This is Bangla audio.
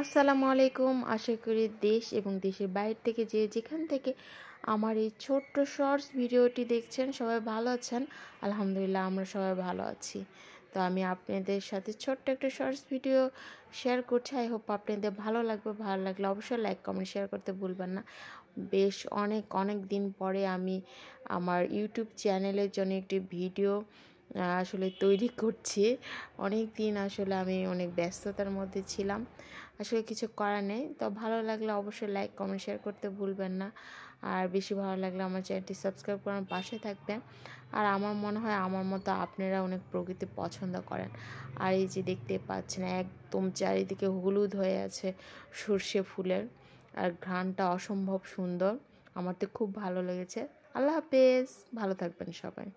আসসালামু আলাইকুম আশা করি দেশ এবং দেশের বাইর থেকে যে যেখান থেকে আমার এই ছোট্ট শর্টস ভিডিওটি দেখছেন সবাই ভালো আছেন আলহামদুলিল্লাহ আমরা সবাই ভালো আছি তো আমি আপনাদের সাথে ছোট্ট একটা শর্টস ভিডিও শেয়ার করছি আই হোপ আপনাদের ভালো লাগবে ভালো লাগলে অবশ্যই লাইক কমেন্ট শেয়ার করতে ভুলবেন না বেশ অনেক অনেক দিন পরে আমি আমার ইউটিউব চ্যানেলের জন্য একটি ভিডিও আসলে তৈরি করছি অনেক দিন আসলে আমি অনেক ব্যস্ততার মধ্যে ছিলাম আসলে কিছু করার নেই তো ভালো লাগলে অবশ্যই লাইক কমেন্ট শেয়ার করতে ভুলবেন না আর বেশি ভালো লাগলে আমার চ্যানেলটি সাবস্ক্রাইব করার পাশে থাকবেন আর আমার মনে হয় আমার মতো আপনারা অনেক প্রকৃতি পছন্দ করেন আর এই যে দেখতে পাচ্ছেন একদম চারিদিকে হলুদ হয়ে আছে সর্ষে ফুলের আর ঘ্রাণটা অসম্ভব সুন্দর আমার তো খুব ভালো লেগেছে আল্লাহ হাফেজ ভালো থাকবেন সবাই